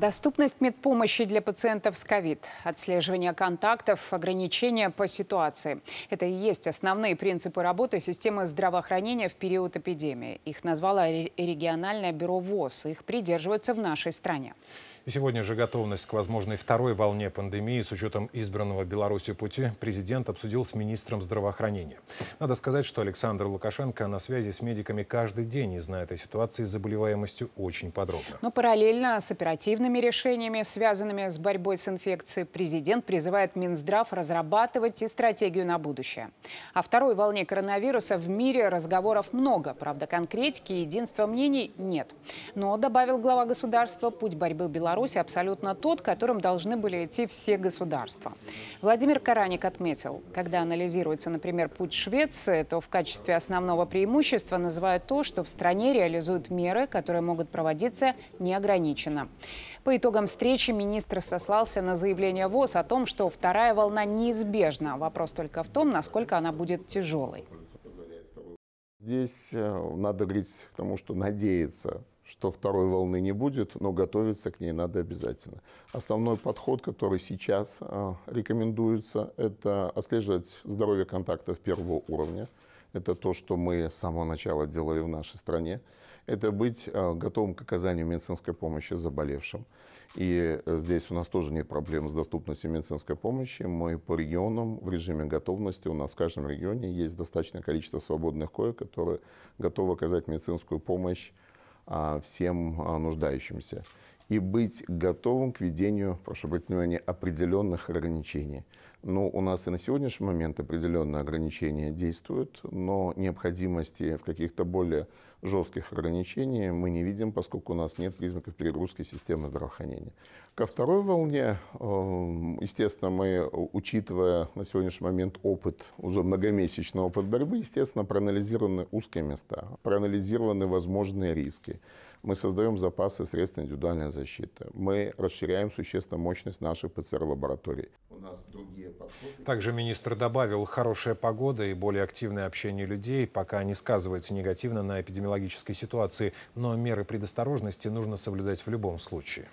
Доступность медпомощи для пациентов с ковид, отслеживание контактов, ограничения по ситуации. Это и есть основные принципы работы системы здравоохранения в период эпидемии. Их назвало региональное бюро ВОЗ. Их придерживаются в нашей стране. И сегодня же готовность к возможной второй волне пандемии с учетом избранного Беларусью пути президент обсудил с министром здравоохранения. Надо сказать, что Александр Лукашенко на связи с медиками каждый день и знает о ситуации с заболеваемостью очень подробно. Но параллельно с оперативными эффективными решениями, связанными с борьбой с инфекцией, президент призывает Минздрав разрабатывать и стратегию на будущее. О второй волне коронавируса в мире разговоров много, правда, конкретики и единства мнений нет. Но, добавил глава государства, путь борьбы Беларуси абсолютно тот, которым должны были идти все государства. Владимир Караник отметил, когда анализируется, например, путь Швеции, то в качестве основного преимущества называют то, что в стране реализуют меры, которые могут проводиться неограниченно. По итогам встречи министр сослался на заявление ВОЗ о том, что вторая волна неизбежна. Вопрос только в том, насколько она будет тяжелой. Здесь э, надо говорить к тому, что надеяться, что второй волны не будет, но готовиться к ней надо обязательно. Основной подход, который сейчас э, рекомендуется, это отслеживать здоровье контактов первого уровня. Это то, что мы с самого начала делали в нашей стране это быть э, готовым к оказанию медицинской помощи заболевшим. И э, здесь у нас тоже нет проблем с доступностью медицинской помощи. Мы по регионам в режиме готовности, у нас в каждом регионе есть достаточное количество свободных коек, которые готовы оказать медицинскую помощь а, всем а, нуждающимся и быть готовым к ведению, прошу обратить внимание, определенных ограничений. Ну, у нас и на сегодняшний момент определенные ограничения действуют, но необходимости в каких-то более жестких ограничениях мы не видим, поскольку у нас нет признаков перегрузки системы здравоохранения. Ко второй волне, эм, естественно, мы, э, учитывая на сегодняшний момент опыт, уже многомесячный опыт борьбы, естественно, проанализированы узкие места, проанализированы возможные риски. Мы создаем запасы средств индивидуальной защиты. Мы расширяем существенно мощность наших ПЦР-лабораторий. У нас другие такие подходы. Также министр добавил, хорошая погода и более активное общение людей пока не сказывается негативно на эпидемиологической ситуации, но меры предосторожности нужно соблюдать в любом случае.